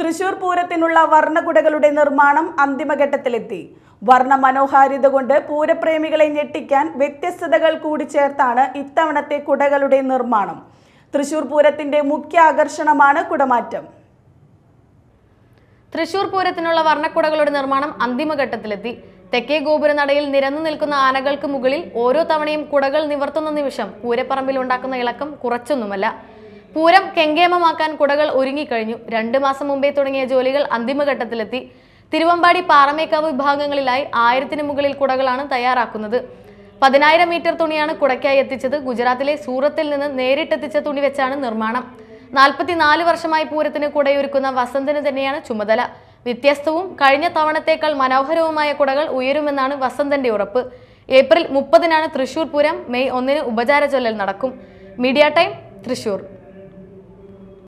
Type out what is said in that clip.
തൃശൂർ പൂരത്തിനുള്ള വർണ്ണകുടകളുടെ നിർമ്മാണം അന്തിമഘട്ടത്തിലെത്തി വർണ്ണ മനോഹാരിത കൊണ്ട് പൂരപ്രേമികളെ ഞെട്ടിക്കാൻ വ്യത്യസ്തതകൾ കൂടി ചേർത്താണ് ഇത്തവണത്തെ കുടകളുടെ നിർമ്മാണം തൃശൂർ പൂരത്തിന്റെ മുഖ്യ ആകർഷണമാണ് കുടമാറ്റം തൃശൂർ പൂരത്തിനുള്ള വർണ്ണക്കുടകളുടെ നിർമ്മാണം അന്തിമഘട്ടത്തിലെത്തി തെക്കേ ഗോപുരനടയിൽ നിരന്നു നിൽക്കുന്ന ആനകൾക്ക് മുകളിൽ ഓരോ തവണയും കുടകൾ നിവർത്തുന്ന നിമിഷം പൂരപ്പറമ്പിൽ ഉണ്ടാക്കുന്ന ഇളക്കം കുറച്ചൊന്നുമല്ല പൂരം കെങ്കേമമാക്കാൻ കുടകൾ ഒരുങ്ങിക്കഴിഞ്ഞു രണ്ടു മാസം മുമ്പേ തുടങ്ങിയ ജോലികൾ അന്തിമഘട്ടത്തിലെത്തി തിരുവമ്പാടി പാറമേക്കാവ് വിഭാഗങ്ങളിലായി ആയിരത്തിന് മുകളിൽ കുടകളാണ് തയ്യാറാക്കുന്നത് പതിനായിരം മീറ്റർ തുണിയാണ് കുടയ്ക്കായി എത്തിച്ചത് ഗുജറാത്തിലെ സൂറത്തിൽ നിന്ന് നേരിട്ടെത്തിച്ച തുണി വെച്ചാണ് നിർമ്മാണം നാൽപ്പത്തിനാല് വർഷമായി പൂരത്തിന് കുടയൊരുക്കുന്ന വസന്തിന് തന്നെയാണ് ചുമതല വ്യത്യസ്തവും കഴിഞ്ഞ തവണത്തേക്കാൾ മനോഹരവുമായ കുടകൾ ഉയരുമെന്നാണ് വസന്തന്റെ ഉറപ്പ് ഏപ്രിൽ മുപ്പതിനാണ് തൃശൂർ പൂരം മെയ് ഒന്നിന് ഉപചാര ചൊല്ലൽ നടക്കും മീഡിയ ടൈം തൃശൂർ